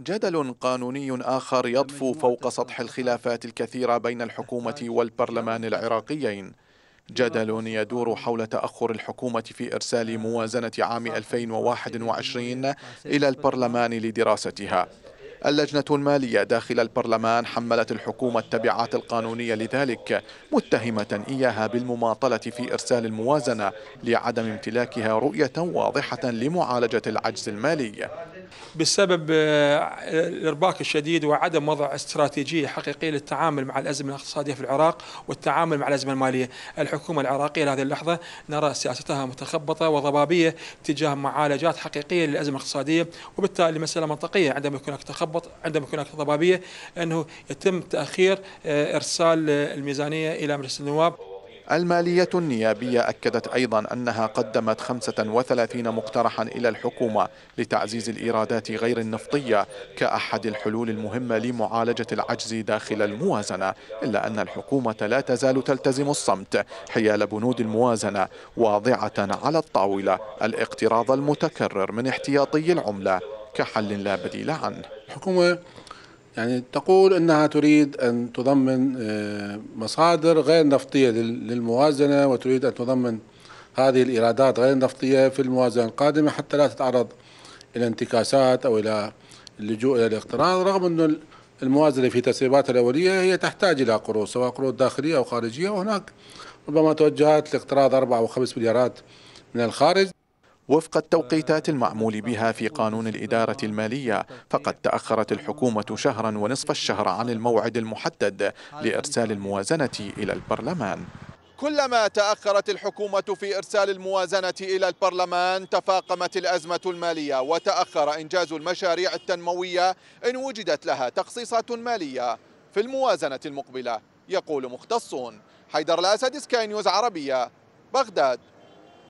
جدل قانوني آخر يطفو فوق سطح الخلافات الكثيرة بين الحكومة والبرلمان العراقيين جدل يدور حول تأخر الحكومة في إرسال آه، موازنة عام 2021 إلى البرلمان لدراستها اللجنة المالية داخل البرلمان حملت الحكومة التبعات القانونية لذلك متهمة إياها بالمماطلة في إرسال الموازنة لعدم امتلاكها رؤية واضحة لمعالجة العجز المالي بسبب آه، الارباك الشديد وعدم وضع استراتيجيه حقيقيه للتعامل مع الازمه الاقتصاديه في العراق والتعامل مع الازمه الماليه، الحكومه العراقيه لهذه اللحظه نرى سياستها متخبطه وضبابيه تجاه معالجات حقيقيه للازمه الاقتصاديه، وبالتالي مساله منطقيه عندما يكون هناك تخبط، عندما يكون هناك ضبابيه انه يتم تاخير آه، ارسال آه، الميزانيه الى مجلس النواب. المالية النيابية أكدت أيضا أنها قدمت 35 مقترحا إلى الحكومة لتعزيز الإيرادات غير النفطية كأحد الحلول المهمة لمعالجة العجز داخل الموازنة إلا أن الحكومة لا تزال تلتزم الصمت حيال بنود الموازنة واضعة على الطاولة الاقتراض المتكرر من احتياطي العملة كحل لا بديل عنه الحكومة يعني تقول انها تريد ان تضمن آه، مصادر غير نفطيه للموازنه وتريد ان تضمن هذه الايرادات غير النفطيه في الموازنه القادمه حتى لا تتعرض الى انتكاسات او الى اللجوء الى الاقتراض رغم انه الموازنه في تسريباتها الاوليه هي تحتاج الى قروض سواء قروض داخليه او خارجيه وهناك ربما توجهات لاقتراض اربع او خمس مليارات من الخارج وفق التوقيتات المعمول بها في قانون الإدارة المالية فقد تأخرت الحكومة شهرا ونصف الشهر عن الموعد المحدد لإرسال الموازنة إلى البرلمان كلما تأخرت الحكومة في إرسال الموازنة إلى البرلمان تفاقمت الأزمة المالية وتأخر إنجاز المشاريع التنموية إن وجدت لها تخصيصات مالية في الموازنة المقبلة يقول مختصون حيدر الأسد سكاي نيوز عربية بغداد